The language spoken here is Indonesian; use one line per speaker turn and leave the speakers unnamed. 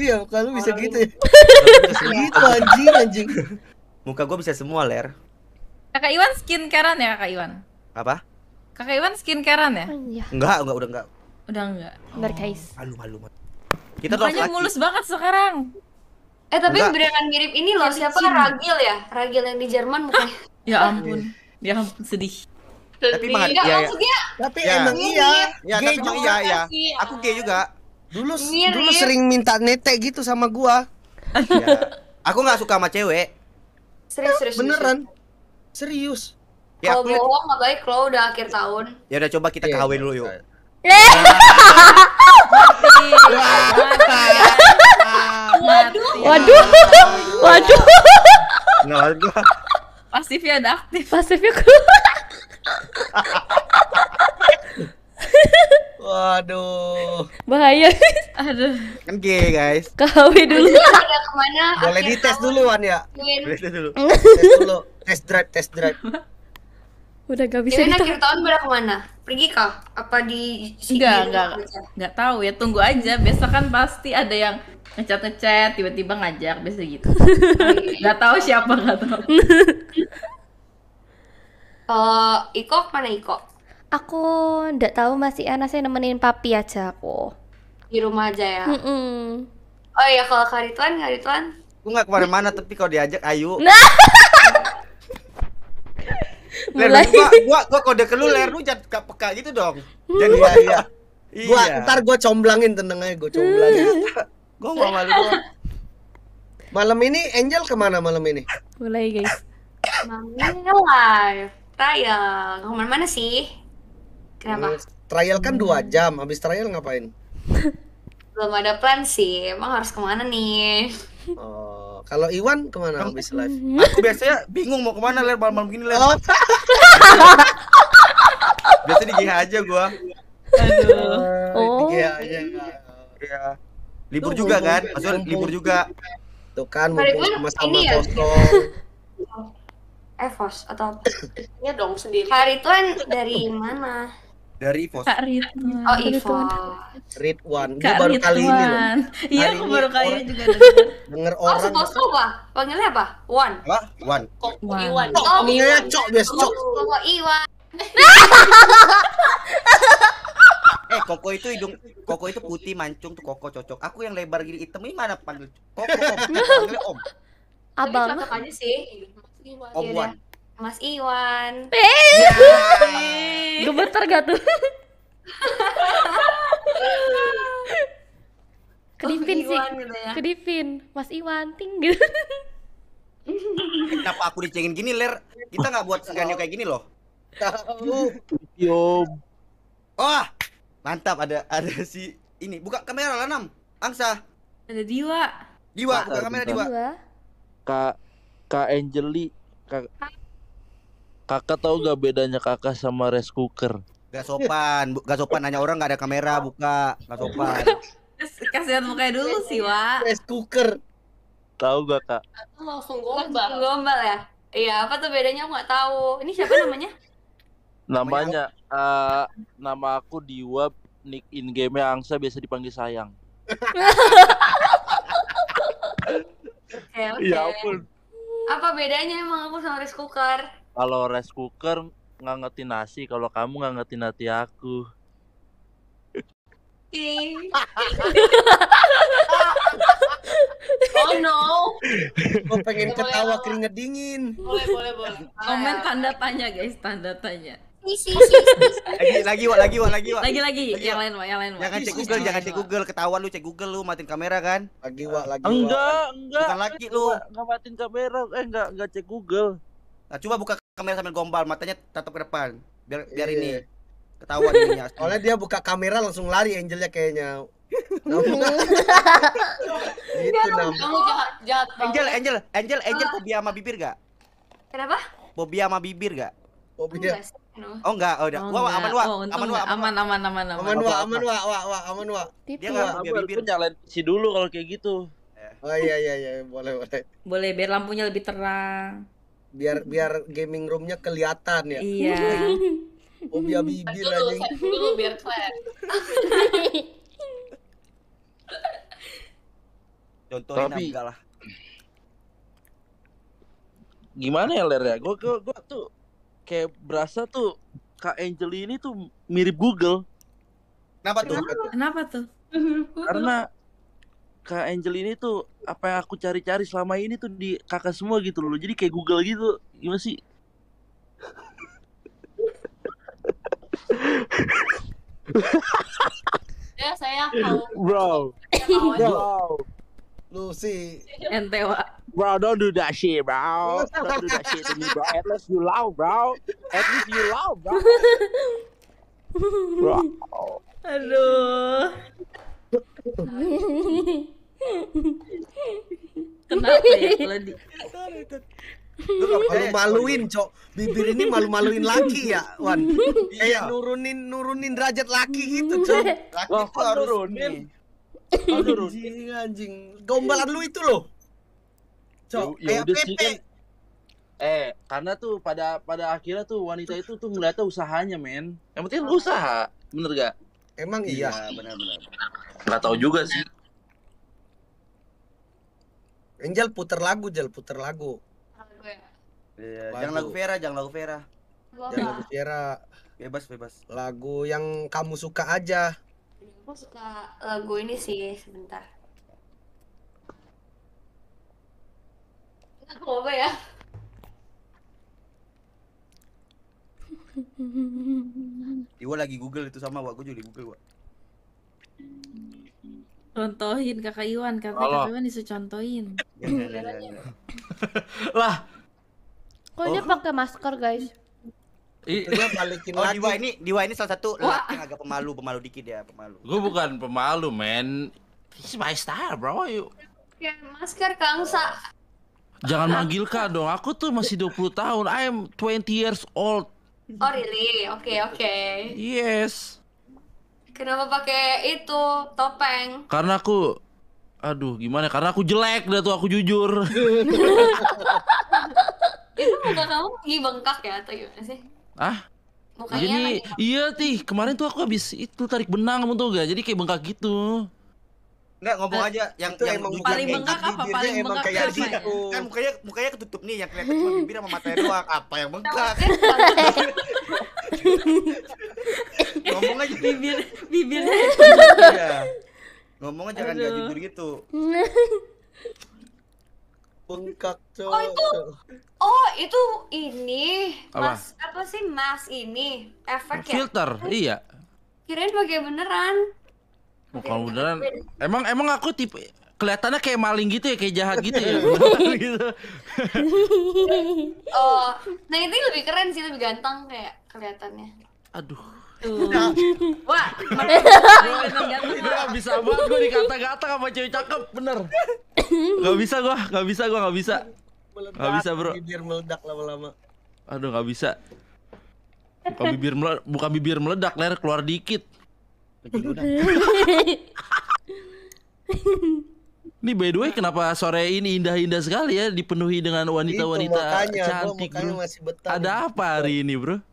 Iya, muka lu bisa gitu ya. gitu anjing anjing. Muka gua bisa semua, Ler.
Kakak Iwan skin skincarean ya, Kakak Iwan? Apa? Kakak Iwan skin skincarean ya?
Enggak, enggak udah enggak.
Udah enggak. Bentar, guys.
Oh, malu, malu, Kita Kita Mukanya mulus banget sekarang. Eh, tapi berangan mirip ini loh, siapa Ragil ya? Ragil yang di Jerman mukanya. ya ampun. Ya ampun, sedih tapi iya, iya. Iya. emang iya, ya, tapi emang iya, ya, tapi iya, iya. Aku gay juga. Dulu Mirip. dulu sering minta netek gitu sama gua. ya. Aku nggak suka sama cewek. Serius, serius. Beneran. Serius. serius. Ya, kalau aku... bohong nggak baik lo udah akhir tahun. Ya udah coba kita yeah, kawin dulu iya. yuk. Eh. Waduh. Waduh. Waduh. Nah, gua pasifnya ada aktif pasifnya keluar Waduh. Bahaya. Aduh. Kan gay guys. KW dulu. Udah kemana? Boleh dites duluan ya. Boleh dites dulu. tes dulu. Test drive, test drive. Udah gak bisa Kalian akhir tahun pada kemana? Pergi kah? Apa di sini? Enggak, enggak, enggak tahu ya, tunggu aja Besok kan pasti ada yang
ngecat ngecat tiba-tiba ngajak biasa gitu oh, iya,
iya. nggak tahu siapa nggak tahu uh, Iko mana Iko aku
ndak tahu masih anak saya nemenin papi aja aku
di rumah aja ya mm -mm. oh iya kalau karituan karituan gue nggak kemana-mana tapi kalau diajak ayu nah. Ler, gua, gua, gua kode ke lu, Ler, lu jangan gak peka gitu dong Jadi iya, iya. Gua, iya. ntar gua comblangin aja, gua comblangin mm. Gua mau malu Malam ini Angel kemana malam ini? Mulai guys Mami live, Raya, kemana-mana sih Kenapa? trial kan dua hmm. jam, habis trial ngapain? Belum ada plan sih, emang harus kemana nih? Oh, kalau Iwan kemana habis live? Aku biasanya bingung mau kemana ler malam-malam gini ler. Oh. biasanya di GH aja gua.
Aduh. Oh. Di GH aja
Ya. Libur juga kan? Maksudnya libur juga. Tuh kan, kan mumpung sama-sama ya? kosong. Evos eh, atau ya dong sendiri. Hari itu kan dari mana? dari Ivo. Kak Ridwan. Oh Ivo. Ridwan. Kak baru Ridwan. kali ini loh. Iya, aku baru kali ini juga denger. denger orang. Oh, Suboso apa? Panggilnya apa? Wan. Apa? Wan. Kok Iwan. oh, panggilnya Cok biasa Cok. Kok Iwan. eh koko itu hidung koko itu putih mancung tuh koko cocok aku yang lebar gini hitam ini mana panggil koko Koko panggil om abang cocok aja sih om iya, Wan iya. Mas Iwan. Eh, gemeter gak tuh? kedipin oh, sih, gitu
ya. kedipin, Mas Iwan tinggal. Gitu.
Kenapa aku dicengin gini, Ler? Kita nggak buat segarnya kayak gini loh. Yo. Wah, mantap ada ada si ini. Buka kamera lah, Nam. Angsa. Ada Diwa. Diwa, buka kamera Diwa.
Kak Kak Angeli, Kak Kakak tahu gak bedanya kakak sama rice cooker?
Gak sopan, gak sopan nanya orang gak ada kamera buka, gak sopan.
Kasih lihat mukanya dulu sih, Wa. Rice
cooker. Tahu gak, Kak? Aku langsung gombal. Langsung gombal ya? Iya, apa tuh bedanya aku gak tahu. Ini siapa namanya?
Namanya uh, nama aku Diwa, nick in game Angsa biasa dipanggil sayang.
okay, okay. Ya Apa bedanya emang aku sama rice cooker?
kalau rice cooker nggak ngerti nasi kalau kamu nggak ngerti nasi aku
oh no aku pengen boleh, ketawa boleh. keringet dingin boleh boleh
boleh komen tanda tanya guys tanda tanya
lagi lagi wa lagi wa lagi wa lagi lagi yang lain wa yang lain wa jangan cek Google jangan cek Google ketawa lu cek Google lu matiin kamera kan lagi wa lagi enggak enggak bukan laki lu enggak matiin kamera eh enggak enggak cek Google Nah, coba buka kamera sambil gombal, matanya tatap ke depan. Biar biar iya. ini ketahuan ininya. Soalnya dia buka kamera langsung lari Angelnya kayaknya. itu Angel, Angel, Angel, Angel fobia ah. sama bibir gak? Kenapa? Bobi sama bibir gak? Bobi Oh enggak, oh udah. Oh, wah, aman wah. Oh, aman wah. Aman aman aman aman. Aman wah, aman wah, wah, wah, aman wah. Dia enggak fobia bibir. Nyalain si dulu kalau kayak gitu. Oh iya iya iya, boleh boleh. Boleh biar lampunya lebih terang biar biar gaming roomnya kelihatan ya iya oh biar bibir aja dulu biar clear
contohnya tapi lah gimana ya ler ya gue gue gue tuh kayak berasa tuh kak Angel ini tuh mirip Google kenapa tuh kenapa tuh karena Kak Angel ini tuh apa yang aku cari-cari selama ini tuh di kakak semua gitu loh. Jadi kayak Google gitu. Gimana sih? ya saya bro bro
lu si
entewa bro don't do that shit bro don't do that shit to me bro at least you loud bro at least you loud bro bro
aduh kenapa ya kalau di eh, maluin cok bibir ini malu maluin laki ya Wan Iya. nurunin nurunin derajat laki gitu cok laki Loh, kok harus nurunin anjing anjing gombalan lu itu loh cok ya kayak pepe eh. eh
karena tuh pada pada akhirnya tuh wanita itu tuh ngeliatnya usahanya men yang penting usaha
bener gak Emang iya. iya. benar-benar. Nggak tahu juga sih. Angel puter lagu, Angel puter lagu. ya. Iya, jangan lagu Vera, jangan lagu Vera. Jangan lagu Vera. Bebas, bebas. Lagu yang kamu suka aja. Aku suka lagu ini sih sebentar. Aku apa ya? gue lagi google itu sama gua, gue juga di google gua. contohin kakak Iwan kakak, kakak Iwan
bisa contohin
ya, ya, ya, lah
kok dia oh. pakai masker guys oh,
Dia balikin oh, lagi. Diwa ini Diwa ini salah satu lelaki yang
agak pemalu, pemalu dikit ya, pemalu. Gue bukan pemalu, men. This my style, bro. You.
masker Kangsa.
Jangan manggil kak dong, aku tuh masih 20 tahun. I am 20 years old.
Oh really? Oke okay, oke. Okay.
Yes.
Kenapa pakai itu topeng?
Karena aku aduh gimana karena aku jelek dah tuh aku jujur
itu muka kamu lagi bengkak ya atau gimana sih ah Mukanya jadi
iya tih kemarin tuh aku habis itu tarik benang kamu tuh gak jadi kayak bengkak gitu
Enggak ngomong aja nah, yang itu yang emang paling bengkak apa paling emang kayak gitu. Kan mukanya mukanya ketutup nih yang kelihatan cuma bibir sama mata doang. Apa yang bengkak? jujur Iya. Ngomongnya jangan gak jujur gitu. Bengkak cowok. Oh itu, oh itu ini apa? mas apa sih mas ini efek ya? Filter, ya? iya. Kirain pakai beneran.
Oh, kalau beneran, emang emang aku tipe kelihatannya kayak maling gitu ya, kayak jahat gitu ya. Gitu.
oh, nah ini lebih keren sih, lebih ganteng kayak kelihatannya. Aduh. Nah.
Wah, gak bisa banget gue dikata-kata sama cewek cakep, bener. Gak bisa gue, gak bisa gue, gak bisa.
gak bisa bro. Bibir meledak lama-lama. Aduh, gak bisa. Buka bibir
meledak, buka bibir meledak, ler, keluar dikit. Ini by the way kenapa sore ini indah-indah sekali ya dipenuhi dengan wanita-wanita cantik bro. Ada apa hari ini bro?